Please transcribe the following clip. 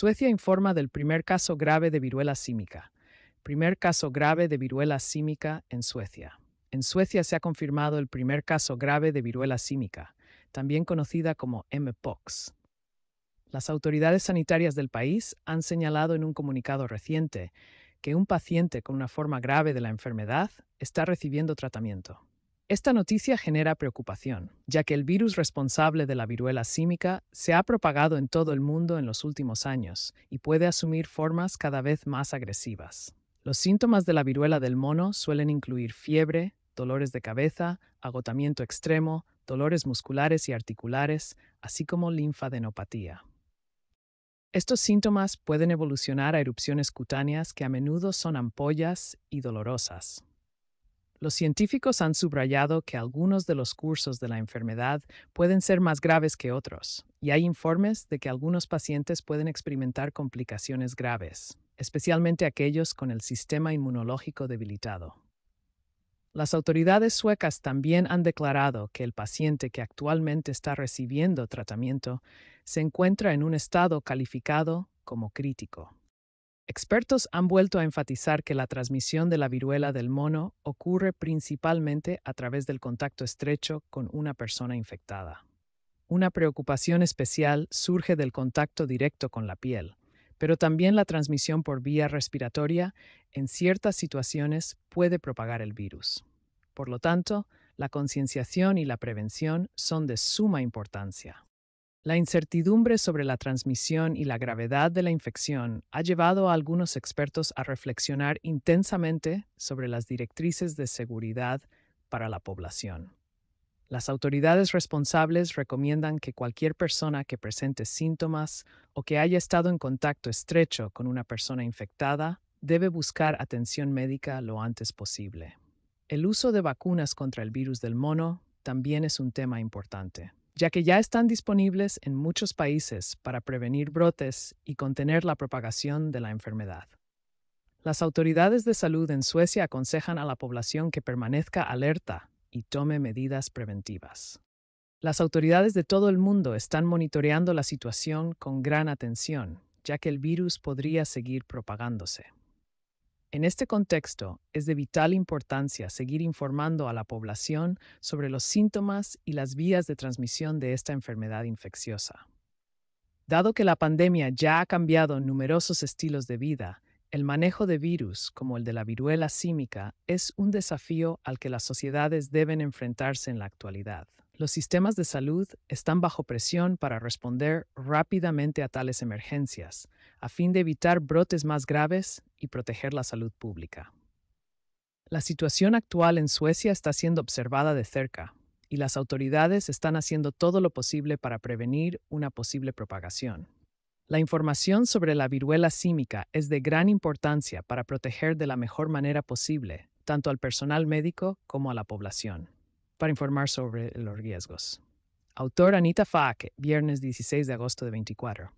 Suecia informa del primer caso grave de viruela símica. Primer caso grave de viruela símica en Suecia. En Suecia se ha confirmado el primer caso grave de viruela símica, también conocida como MPOX. Las autoridades sanitarias del país han señalado en un comunicado reciente que un paciente con una forma grave de la enfermedad está recibiendo tratamiento. Esta noticia genera preocupación, ya que el virus responsable de la viruela símica se ha propagado en todo el mundo en los últimos años y puede asumir formas cada vez más agresivas. Los síntomas de la viruela del mono suelen incluir fiebre, dolores de cabeza, agotamiento extremo, dolores musculares y articulares, así como linfadenopatía. Estos síntomas pueden evolucionar a erupciones cutáneas que a menudo son ampollas y dolorosas. Los científicos han subrayado que algunos de los cursos de la enfermedad pueden ser más graves que otros, y hay informes de que algunos pacientes pueden experimentar complicaciones graves, especialmente aquellos con el sistema inmunológico debilitado. Las autoridades suecas también han declarado que el paciente que actualmente está recibiendo tratamiento se encuentra en un estado calificado como crítico. Expertos han vuelto a enfatizar que la transmisión de la viruela del mono ocurre principalmente a través del contacto estrecho con una persona infectada. Una preocupación especial surge del contacto directo con la piel, pero también la transmisión por vía respiratoria en ciertas situaciones puede propagar el virus. Por lo tanto, la concienciación y la prevención son de suma importancia. La incertidumbre sobre la transmisión y la gravedad de la infección ha llevado a algunos expertos a reflexionar intensamente sobre las directrices de seguridad para la población. Las autoridades responsables recomiendan que cualquier persona que presente síntomas o que haya estado en contacto estrecho con una persona infectada debe buscar atención médica lo antes posible. El uso de vacunas contra el virus del mono también es un tema importante ya que ya están disponibles en muchos países para prevenir brotes y contener la propagación de la enfermedad. Las autoridades de salud en Suecia aconsejan a la población que permanezca alerta y tome medidas preventivas. Las autoridades de todo el mundo están monitoreando la situación con gran atención, ya que el virus podría seguir propagándose. En este contexto, es de vital importancia seguir informando a la población sobre los síntomas y las vías de transmisión de esta enfermedad infecciosa. Dado que la pandemia ya ha cambiado numerosos estilos de vida, el manejo de virus, como el de la viruela símica, es un desafío al que las sociedades deben enfrentarse en la actualidad los sistemas de salud están bajo presión para responder rápidamente a tales emergencias, a fin de evitar brotes más graves y proteger la salud pública. La situación actual en Suecia está siendo observada de cerca, y las autoridades están haciendo todo lo posible para prevenir una posible propagación. La información sobre la viruela símica es de gran importancia para proteger de la mejor manera posible tanto al personal médico como a la población para informar sobre los riesgos. Autor Anita Faque, viernes 16 de agosto de 24.